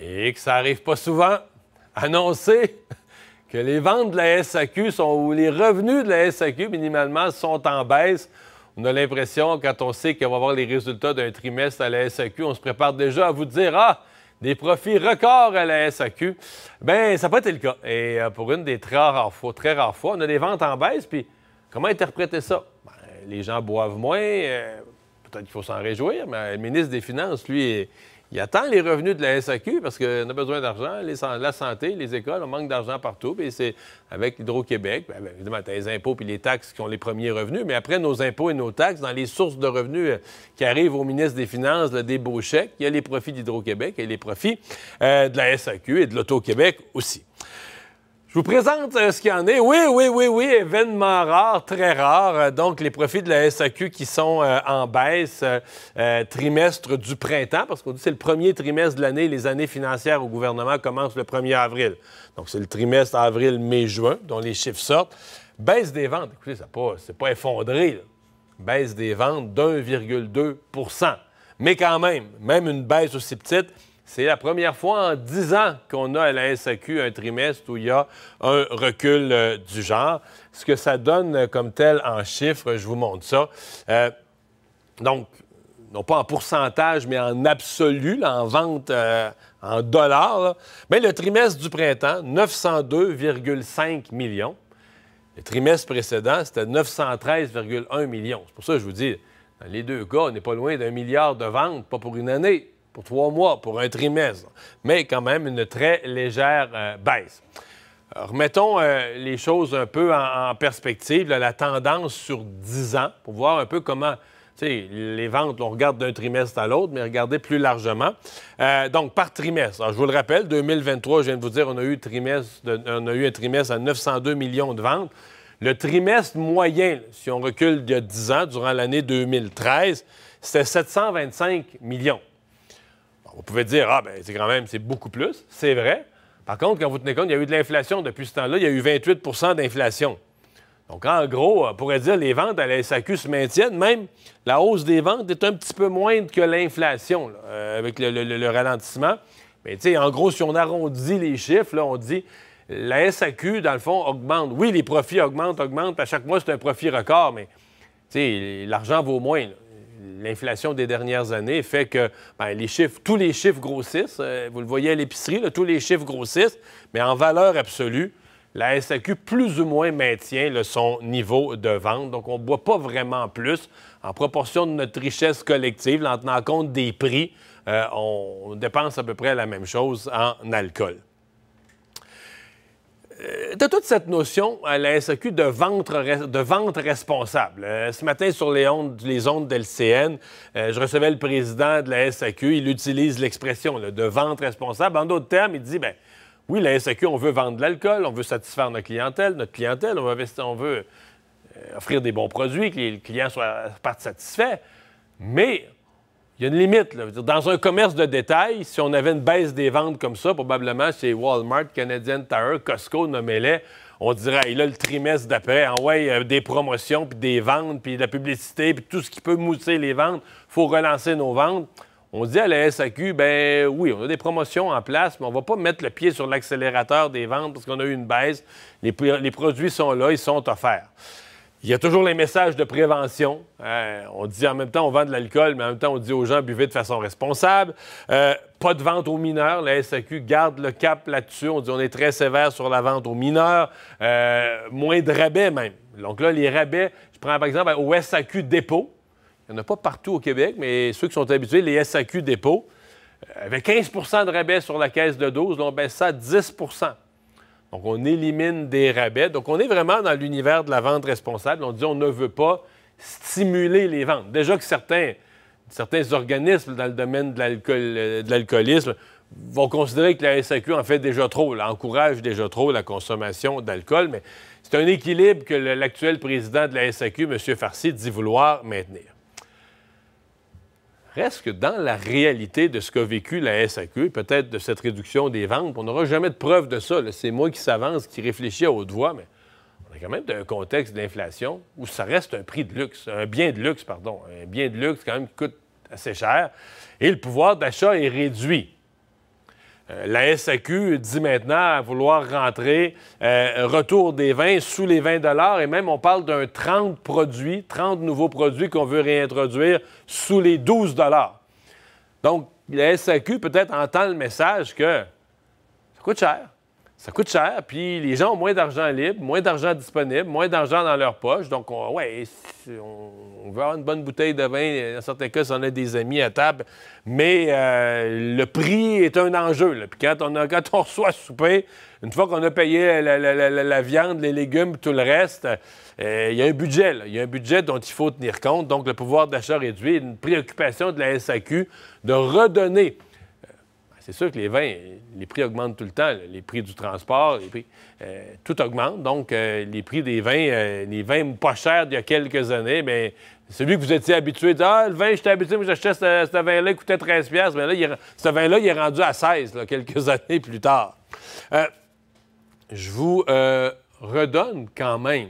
et que ça n'arrive pas souvent, annoncer que les ventes de la SAQ sont, ou les revenus de la SAQ minimalement sont en baisse. On a l'impression, quand on sait qu'on va avoir les résultats d'un trimestre à la SAQ, on se prépare déjà à vous dire Ah, des profits records à la SAQ. Bien, ça n'a pas été le cas. Et euh, pour une des très rares, fois, très rares fois, on a des ventes en baisse. Puis, comment interpréter ça? Ben, les gens boivent moins. Euh, peut-être qu'il faut s'en réjouir, mais le ministre des Finances, lui, est, il attend les revenus de la SAQ parce qu'on a besoin d'argent, la santé, les écoles, on manque d'argent partout. Puis c'est avec Hydro-Québec, bien, ben, évidemment, tu les impôts puis les taxes qui ont les premiers revenus, mais après nos impôts et nos taxes, dans les sources de revenus euh, qui arrivent au ministre des Finances, le des il y a les profits d'Hydro-Québec et les profits euh, de la SAQ et de l'Auto-Québec aussi. Je vous présente euh, ce qu'il y en est. Oui, oui, oui, oui, événement rare, très rare. Euh, donc, les profits de la SAQ qui sont euh, en baisse trimestre du printemps, parce qu'on dit que c'est le premier trimestre de l'année. Les années financières au gouvernement commencent le 1er avril. Donc, c'est le trimestre avril, mai, juin, dont les chiffres sortent. Baisse des ventes. Écoutez, ça c'est pas effondré. Baisse des ventes d'1,2 Mais quand même, même une baisse aussi petite, c'est la première fois en dix ans qu'on a à la SAQ un trimestre où il y a un recul euh, du genre. Ce que ça donne euh, comme tel en chiffres, je vous montre ça. Euh, donc, non pas en pourcentage, mais en absolu, en vente en dollars. Mais le trimestre du printemps, 902,5 millions. Le trimestre précédent, c'était 913,1 millions. C'est pour ça que je vous dis, les deux cas, on n'est pas loin d'un milliard de ventes, pas pour une année pour trois mois, pour un trimestre, mais quand même une très légère euh, baisse. Euh, remettons euh, les choses un peu en, perspective, la tendance sur 10 ans, pour voir un peu comment les ventes, on regarde d'un trimestre à l'autre, mais regardez plus largement. donc, par trimestre. je vous le rappelle, 2023, je viens de vous dire, on a eu, un trimestre à 902 millions de ventes. Le trimestre moyen, si on recule de 10 ans, durant l'année 2013, c'était 725 millions. On pouvait dire, ah, ben c'est quand même, c'est beaucoup plus. C'est vrai. Par contre, quand vous tenez compte, il y a eu de l'inflation depuis ce temps-là. Il y a eu 28 d'inflation. Donc, en gros, on pourrait dire les ventes à la SAQ se maintiennent. Même la hausse des ventes est un petit peu moindre que l'inflation euh, avec le, ralentissement. Mais tu sais, en gros, si on arrondit les chiffres, on dit la SAQ, dans le fond, augmente. Oui, les profits augmentent, augmentent. À chaque mois, c'est un profit record, mais tu sais, l'argent vaut moins l'inflation des dernières années fait que ben, tous les chiffres grossissent. Euh, vous le voyez à l'épicerie, tous les chiffres grossissent, mais en valeur absolue, la SAQ plus ou moins maintient son niveau de vente. Donc, on ne boit pas vraiment plus. En proportion de notre richesse collective, en tenant compte des prix, euh, on dépense à peu près la même chose en alcool de euh, toute cette notion à la SAQ de vente, de responsable. Euh, ce matin, sur les ondes, les euh, je recevais le président de la SAQ. Il utilise l'expression de vente responsable. En d'autres termes, il dit ben, oui, la SAQ, on veut vendre de l'alcool, on veut satisfaire notre clientèle, notre clientèle, on veut, on veut offrir des bons produits, que les clients soient satisfait, satisfaits. Mais il y a une limite. Là. dans un commerce de détail, si on avait une baisse des ventes comme ça, probablement chez Walmart, Canadian Tire, Costco, nommez-les, on dirait, il a le trimestre d'après, en ah ouais, euh, des promotions, puis des ventes, puis de la publicité, puis tout ce qui peut mousser les ventes, Il faut relancer nos ventes. On dit à la SAQ, ben oui, on a des promotions en place, mais on ne va pas mettre le pied sur l'accélérateur des ventes parce qu'on a eu une baisse. Les, les produits sont là, ils sont offerts. Il y a toujours les messages de prévention. Euh, on dit en même temps, on vend de l'alcool, mais en même temps, on dit aux gens, buvez de façon responsable. Euh, pas de vente aux mineurs. La SAQ garde le cap là-dessus. On dit, on est très sévère sur la vente aux mineurs. Euh, moins de rabais même. Donc là, les rabais, je prends par exemple au SAQ dépôt. Il n'y en a pas partout au Québec, mais ceux qui sont habitués, les SAQ dépôt, avec 15 de rabais sur la caisse de 12, là, on baisse ça à 10 donc, on élimine des rabais. Donc, on est vraiment dans l'univers de la vente responsable. On dit on ne veut pas stimuler les ventes. Déjà que certains, organismes dans le domaine euh, de l'alcoolisme vont considérer que la SAQ en fait déjà trop, encourage déjà trop la consommation d'alcool, mais c'est un équilibre que l'actuel président de la SAQ, M. Farsi, dit vouloir maintenir. Reste que dans la réalité de ce qu'a vécu la SAQ, peut-être de cette réduction des ventes, on n'aura jamais de preuve de ça. C'est moi qui s'avance, qui réfléchis à haute voix, mais on est quand même dans un contexte d'inflation où ça reste un prix de luxe, un bien de luxe, pardon. Un bien de luxe, quand même, qui coûte assez cher. Et le pouvoir d'achat est réduit. Euh, la SAQ dit maintenant vouloir rentrer euh, retour des vins sous les 20 et même on parle d'un 30 produits, 30 nouveaux produits qu'on veut réintroduire sous les 12 Donc, la SAQ peut-être entend le message que ça coûte cher. Ça coûte cher, puis les gens ont moins d'argent libre, moins d'argent disponible, moins d'argent dans leur poche. Donc, on, ouais, on veut avoir une bonne bouteille de vin. Dans certains cas, si on a des amis à table. Mais euh, le prix est un enjeu. Puis quand on, reçoit souper, une fois qu'on a payé la, viande, les légumes, tout le reste, euh, il y a un budget. Il y a un budget dont il faut tenir compte. Donc, le pouvoir d'achat réduit, une préoccupation de la SAQ de redonner c'est sûr que les vins, les prix augmentent tout le temps. Les prix du transport, euh, tout augmente. Donc, euh, les prix des vins, euh, les vins pas chers d'il y a quelques années, mais ben, celui que vous étiez habitué, de, ah, le vin, j'étais habitué, moi j'achetais ce, vin-là, il coûtait 13$, mais ben là, ce vin-là, il est rendu à 16 quelques années plus tard. je vous redonne quand même,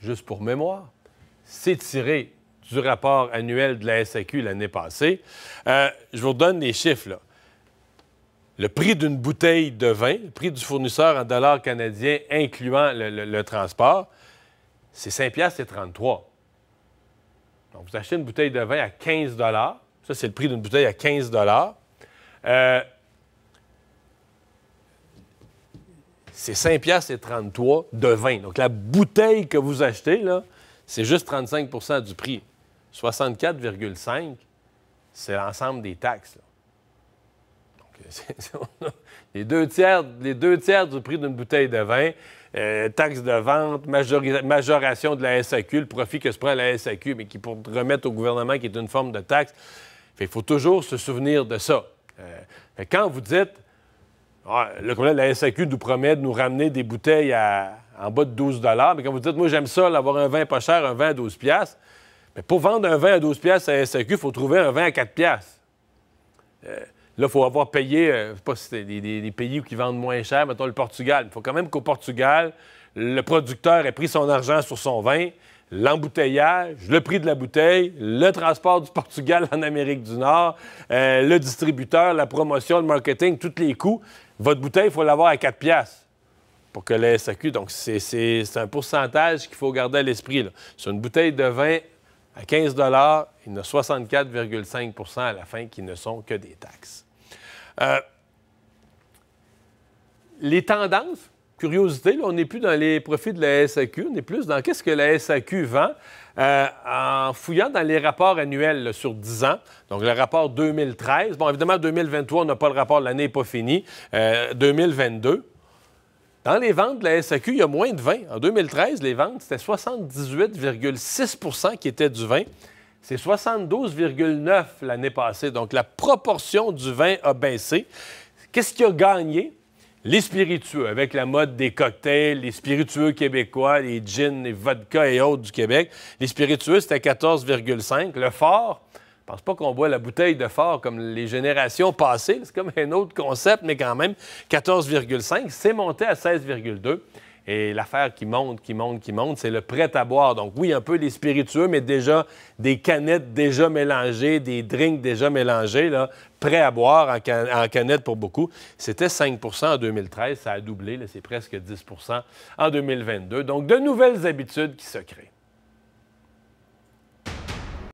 juste pour mémoire, c'est tiré du rapport annuel de la SAQ l'année passée. je vous redonne les chiffres. Là le prix d'une bouteille de vin, le prix du fournisseur en dollars canadiens incluant le, transport, c'est 5 et 33. Donc, vous achetez une bouteille de vin à 15 dollars. Ça, c'est le prix d'une bouteille à 15 dollars. Euh, c'est 5 et 33 de vin. Donc, la bouteille que vous achetez, là, c'est juste 35 du prix. 64,5, c'est l'ensemble des taxes. Là. les, deux tiers, les du prix d'une bouteille de vin, euh, taxes de vente, majoration de la SAQ, le profit que se prend la SAQ, mais qui pour remettre au gouvernement, qui est une forme de taxe. Il faut toujours se souvenir de ça. Euh, quand vous dites ah, le la SAQ nous promet de nous ramener des bouteilles à, en bas de 12 mais quand vous dites, moi, j'aime ça, avoir un vin pas cher, un vin à 12 mais pour vendre un vin à 12 à la SAQ, il faut trouver un vin à 4 Là, il faut avoir payé, euh, je sais pas si c'est des, pays où pays qui vendent moins cher, mettons le Portugal. Il faut quand même qu'au Portugal, le producteur ait pris son argent sur son vin, l'embouteillage, le prix de la bouteille, le transport du Portugal en Amérique du Nord, euh, le distributeur, la promotion, le marketing, tous les coûts. Votre bouteille, il faut l'avoir à 4 piastres pour que la SAQ... Donc, c'est un pourcentage qu'il faut garder à l'esprit. Sur une bouteille de vin à 15 il y en a 64,5 à la fin qui ne sont que des taxes. Euh, les tendances, curiosité, on n'est plus dans les profits de la SAQ, on est plus dans qu'est-ce que la SAQ vend euh, en fouillant dans les rapports annuels sur 10 ans. Donc, le rapport 2013. Bon, évidemment, 2023, on n'a pas le rapport, l'année n'est pas finie. 2022. Euh, dans les ventes de la SAQ, il y a moins de 20. En 2013, les ventes, c'était 78,6 qui étaient du vin. C'est 72,9 l'année passée. Donc, la proportion du vin a baissé. Qu'est-ce qui a gagné? Les spiritueux, avec la mode des cocktails, les spiritueux québécois, les gins, les vodka et autres du Québec. Les spiritueux, c'était 14,5. Le fort, je pense pas qu'on boit la bouteille de fort comme les générations passées. C'est comme un autre concept, mais quand même, 14,5. C'est monté à 16,2. Et l'affaire qui monte, qui monte, qui monte, c'est le prêt à boire. Donc oui, un peu les spiritueux, mais déjà des canettes déjà mélangées, des drinks déjà mélangés, là, prêt à boire en, en canette pour beaucoup. C'était 5 en 2013, ça a doublé, c'est presque 10 en 2022. Donc de nouvelles habitudes qui se créent.